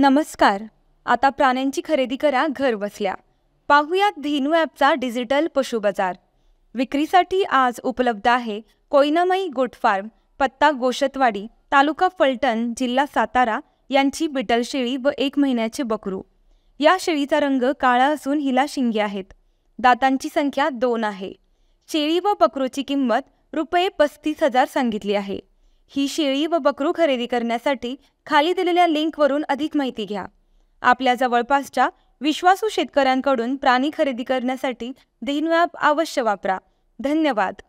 नमस्कार आता प्राण्यांची खरेदी करा घर बसल्या पाहुयात धीनू ॲपचा डिजिटल पशु बाजार विक्रीसाठी आज उपलब्ध आहे कोयनामई गोट फार्म पत्ता गोशतवाडी तालुका फलटण जिल्हा सातारा यांची बिटल शेळी व एक महिन्याचे बकरू या शेळीचा रंग काळा असून हिला शिंगे आहेत दातांची संख्या दोन आहे शेळी व बकरूची किंमत रुपये पस्तीस हजार सांगितली आहे ही शेळी व बकरू खरेदी करण्यासाठी खाली दिलेल्या लिंकवरून अधिक माहिती घ्या आपल्या जवळपासच्या विश्वासू शेतकऱ्यांकडून प्राणी खरेदी करण्यासाठी दिनव्याप अवश्य वापरा धन्यवाद